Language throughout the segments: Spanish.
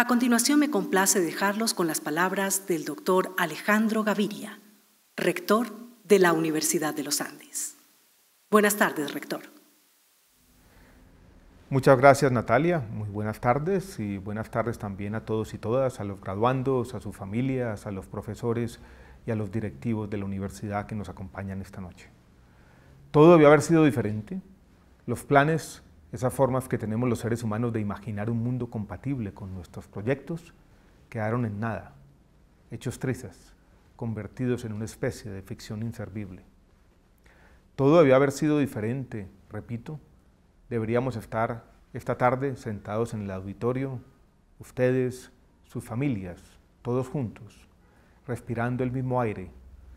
A continuación me complace dejarlos con las palabras del doctor Alejandro Gaviria, rector de la Universidad de los Andes. Buenas tardes, rector. Muchas gracias, Natalia. Muy buenas tardes y buenas tardes también a todos y todas, a los graduandos, a sus familias, a los profesores y a los directivos de la universidad que nos acompañan esta noche. Todo debió haber sido diferente. Los planes esas formas que tenemos los seres humanos de imaginar un mundo compatible con nuestros proyectos quedaron en nada, hechos trizas, convertidos en una especie de ficción inservible. Todo debió haber sido diferente, repito. Deberíamos estar esta tarde sentados en el auditorio, ustedes, sus familias, todos juntos, respirando el mismo aire,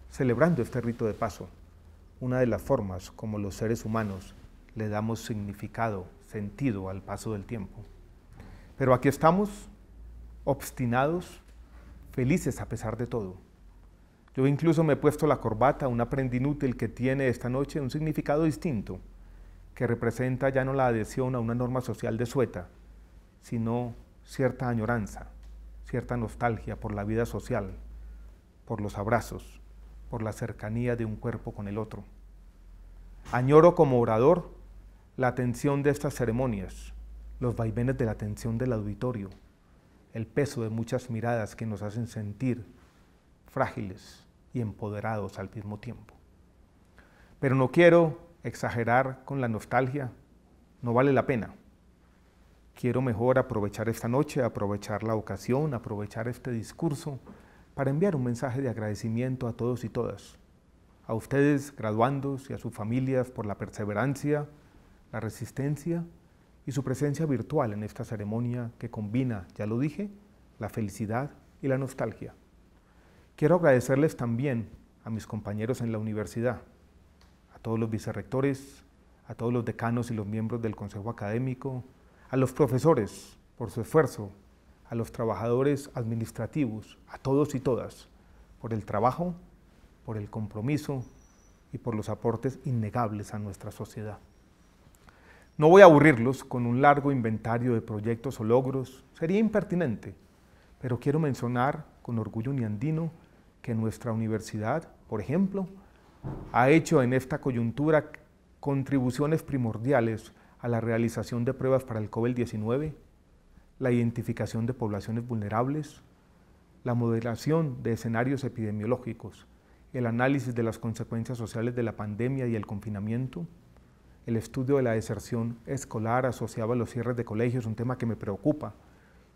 celebrando este rito de paso, una de las formas como los seres humanos le damos significado, sentido al paso del tiempo. Pero aquí estamos, obstinados, felices a pesar de todo. Yo incluso me he puesto la corbata, una prenda inútil que tiene esta noche un significado distinto, que representa ya no la adhesión a una norma social de sueta, sino cierta añoranza, cierta nostalgia por la vida social, por los abrazos, por la cercanía de un cuerpo con el otro. Añoro como orador la atención de estas ceremonias, los vaivenes de la atención del auditorio, el peso de muchas miradas que nos hacen sentir frágiles y empoderados al mismo tiempo. Pero no quiero exagerar con la nostalgia, no vale la pena. Quiero mejor aprovechar esta noche, aprovechar la ocasión, aprovechar este discurso para enviar un mensaje de agradecimiento a todos y todas, a ustedes graduandos y a sus familias por la perseverancia, la resistencia y su presencia virtual en esta ceremonia que combina, ya lo dije, la felicidad y la nostalgia. Quiero agradecerles también a mis compañeros en la universidad, a todos los vicerrectores, a todos los decanos y los miembros del Consejo Académico, a los profesores por su esfuerzo, a los trabajadores administrativos, a todos y todas, por el trabajo, por el compromiso y por los aportes innegables a nuestra sociedad. No voy a aburrirlos con un largo inventario de proyectos o logros, sería impertinente, pero quiero mencionar con orgullo niandino que nuestra universidad, por ejemplo, ha hecho en esta coyuntura contribuciones primordiales a la realización de pruebas para el COVID-19, la identificación de poblaciones vulnerables, la modelación de escenarios epidemiológicos, el análisis de las consecuencias sociales de la pandemia y el confinamiento, el estudio de la deserción escolar asociado a los cierres de colegios, es un tema que me preocupa,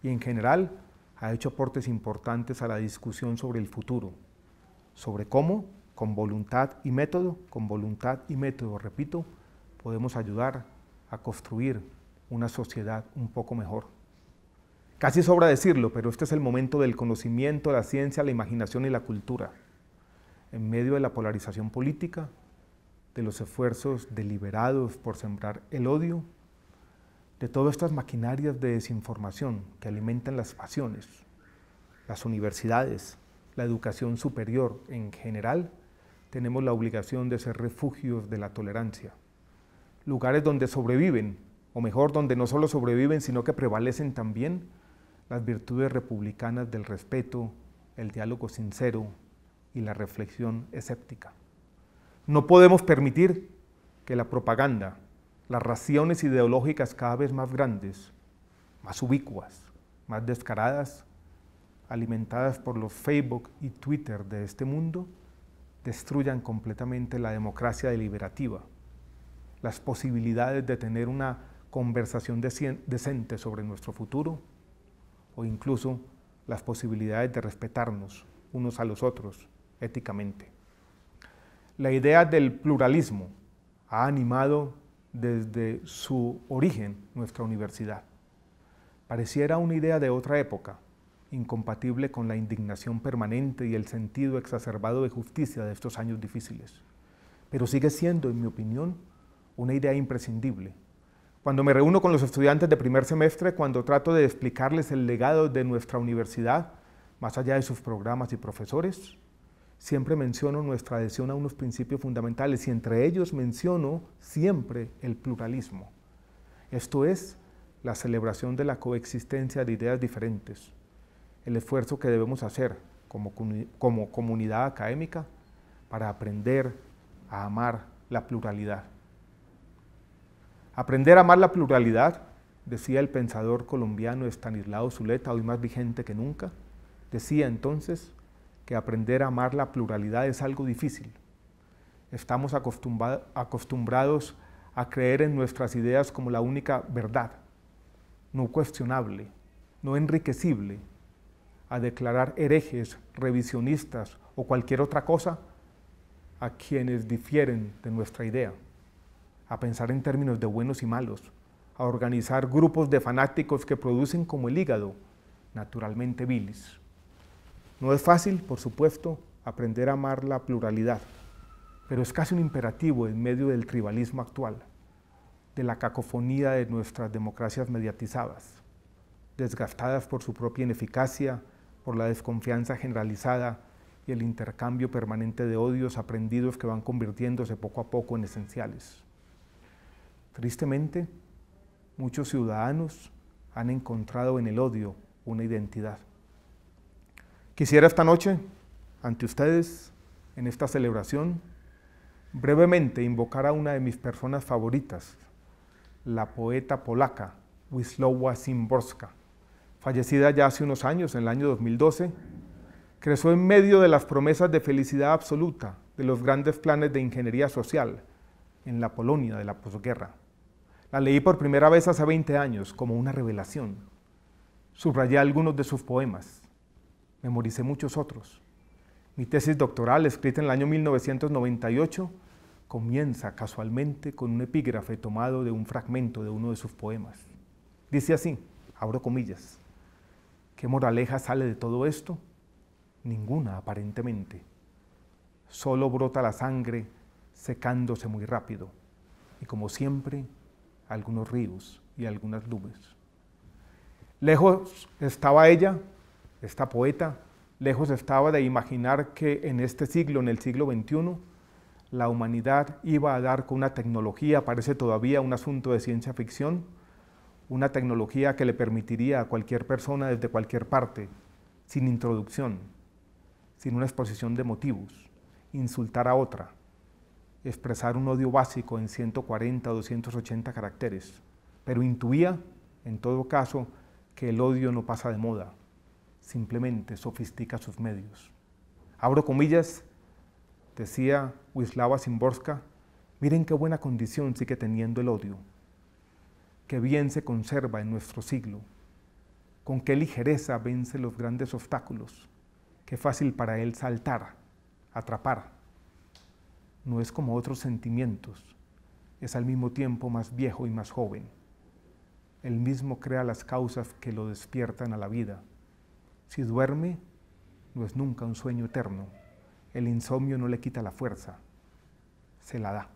y en general ha hecho aportes importantes a la discusión sobre el futuro, sobre cómo, con voluntad y método, con voluntad y método, repito, podemos ayudar a construir una sociedad un poco mejor. Casi sobra decirlo, pero este es el momento del conocimiento, la ciencia, la imaginación y la cultura. En medio de la polarización política, de los esfuerzos deliberados por sembrar el odio, de todas estas maquinarias de desinformación que alimentan las pasiones, las universidades, la educación superior en general, tenemos la obligación de ser refugios de la tolerancia, lugares donde sobreviven, o mejor, donde no solo sobreviven, sino que prevalecen también las virtudes republicanas del respeto, el diálogo sincero y la reflexión escéptica. No podemos permitir que la propaganda, las raciones ideológicas cada vez más grandes, más ubicuas, más descaradas, alimentadas por los Facebook y Twitter de este mundo, destruyan completamente la democracia deliberativa, las posibilidades de tener una conversación decente sobre nuestro futuro o incluso las posibilidades de respetarnos unos a los otros éticamente la idea del pluralismo ha animado desde su origen nuestra universidad. Pareciera una idea de otra época, incompatible con la indignación permanente y el sentido exacerbado de justicia de estos años difíciles. Pero sigue siendo, en mi opinión, una idea imprescindible. Cuando me reúno con los estudiantes de primer semestre, cuando trato de explicarles el legado de nuestra universidad, más allá de sus programas y profesores, siempre menciono nuestra adhesión a unos principios fundamentales y entre ellos menciono siempre el pluralismo. Esto es la celebración de la coexistencia de ideas diferentes, el esfuerzo que debemos hacer como, comunidad académica para aprender a amar la pluralidad. Aprender a amar la pluralidad, decía el pensador colombiano Estanislao Zuleta, hoy más vigente que nunca, decía entonces, que aprender a amar la pluralidad es algo difícil. Estamos acostumbrados a creer en nuestras ideas como la única verdad, no cuestionable, no enriquecible, a declarar herejes, revisionistas o cualquier otra cosa a quienes difieren de nuestra idea, a pensar en términos de buenos y malos, a organizar grupos de fanáticos que producen como el hígado, naturalmente viles. No es fácil, por supuesto, aprender a amar la pluralidad, pero es casi un imperativo en medio del tribalismo actual, de la cacofonía de nuestras democracias mediatizadas, desgastadas por su propia ineficacia, por la desconfianza generalizada y el intercambio permanente de odios aprendidos que van convirtiéndose poco a poco en esenciales. Tristemente, muchos ciudadanos han encontrado en el odio una identidad. Quisiera esta noche, ante ustedes, en esta celebración, brevemente invocar a una de mis personas favoritas, la poeta polaca Wisława Szymborska, fallecida ya hace unos años, en el año 2012, creció en medio de las promesas de felicidad absoluta de los grandes planes de ingeniería social en la Polonia de la posguerra. La leí por primera vez hace 20 años como una revelación. Subrayé algunos de sus poemas memoricé muchos otros. Mi tesis doctoral, escrita en el año 1998, comienza casualmente con un epígrafe tomado de un fragmento de uno de sus poemas. Dice así, abro comillas, ¿qué moraleja sale de todo esto? Ninguna aparentemente. Solo brota la sangre secándose muy rápido y como siempre algunos ríos y algunas nubes. Lejos estaba ella esta poeta, lejos estaba de imaginar que en este siglo, en el siglo XXI, la humanidad iba a dar con una tecnología, parece todavía un asunto de ciencia ficción, una tecnología que le permitiría a cualquier persona desde cualquier parte, sin introducción, sin una exposición de motivos, insultar a otra, expresar un odio básico en 140 o 280 caracteres, pero intuía, en todo caso, que el odio no pasa de moda, simplemente sofistica sus medios. Abro comillas, decía Wislawa Simborska, miren qué buena condición sigue teniendo el odio, Qué bien se conserva en nuestro siglo, con qué ligereza vence los grandes obstáculos, qué fácil para él saltar, atrapar. No es como otros sentimientos, es al mismo tiempo más viejo y más joven. Él mismo crea las causas que lo despiertan a la vida si duerme, no es nunca un sueño eterno. El insomnio no le quita la fuerza, se la da.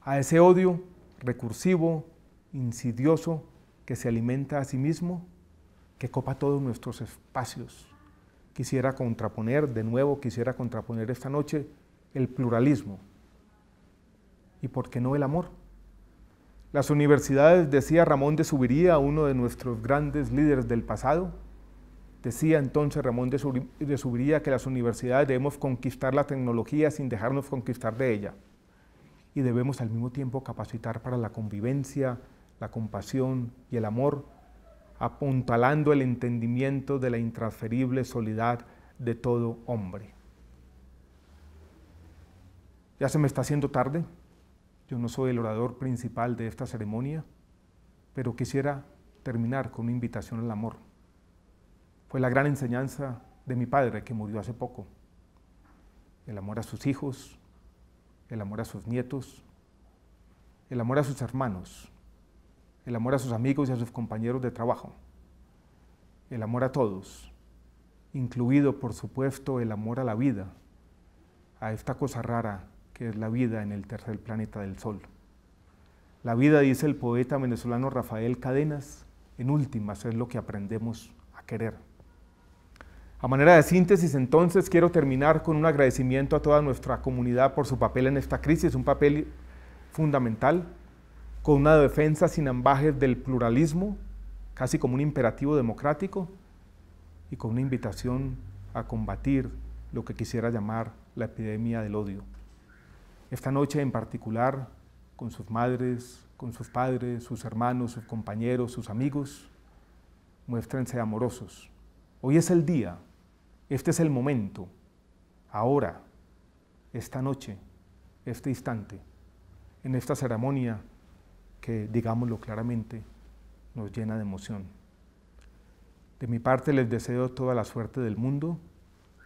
A ese odio recursivo, insidioso, que se alimenta a sí mismo, que copa todos nuestros espacios. Quisiera contraponer, de nuevo, quisiera contraponer esta noche el pluralismo. ¿Y por qué no el amor? Las universidades, decía Ramón de Subiría, uno de nuestros grandes líderes del pasado, decía entonces Ramón de Subiría que las universidades debemos conquistar la tecnología sin dejarnos conquistar de ella y debemos al mismo tiempo capacitar para la convivencia, la compasión y el amor, apuntalando el entendimiento de la intransferible soledad de todo hombre. Ya se me está haciendo tarde. Yo no soy el orador principal de esta ceremonia, pero quisiera terminar con una invitación al amor. Fue la gran enseñanza de mi padre que murió hace poco. El amor a sus hijos, el amor a sus nietos, el amor a sus hermanos, el amor a sus amigos y a sus compañeros de trabajo, el amor a todos, incluido por supuesto el amor a la vida, a esta cosa rara que es la vida en el tercer planeta del Sol. La vida, dice el poeta venezolano Rafael Cadenas, en últimas es lo que aprendemos a querer. A manera de síntesis, entonces quiero terminar con un agradecimiento a toda nuestra comunidad por su papel en esta crisis, un papel fundamental, con una defensa sin ambajes del pluralismo, casi como un imperativo democrático, y con una invitación a combatir lo que quisiera llamar la epidemia del odio. Esta noche en particular, con sus madres, con sus padres, sus hermanos, sus compañeros, sus amigos, muéstrense amorosos. Hoy es el día, este es el momento, ahora, esta noche, este instante, en esta ceremonia que, digámoslo claramente, nos llena de emoción. De mi parte les deseo toda la suerte del mundo,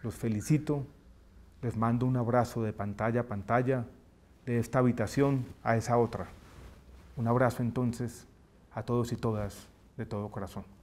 los felicito les mando un abrazo de pantalla a pantalla, de esta habitación a esa otra. Un abrazo entonces a todos y todas de todo corazón.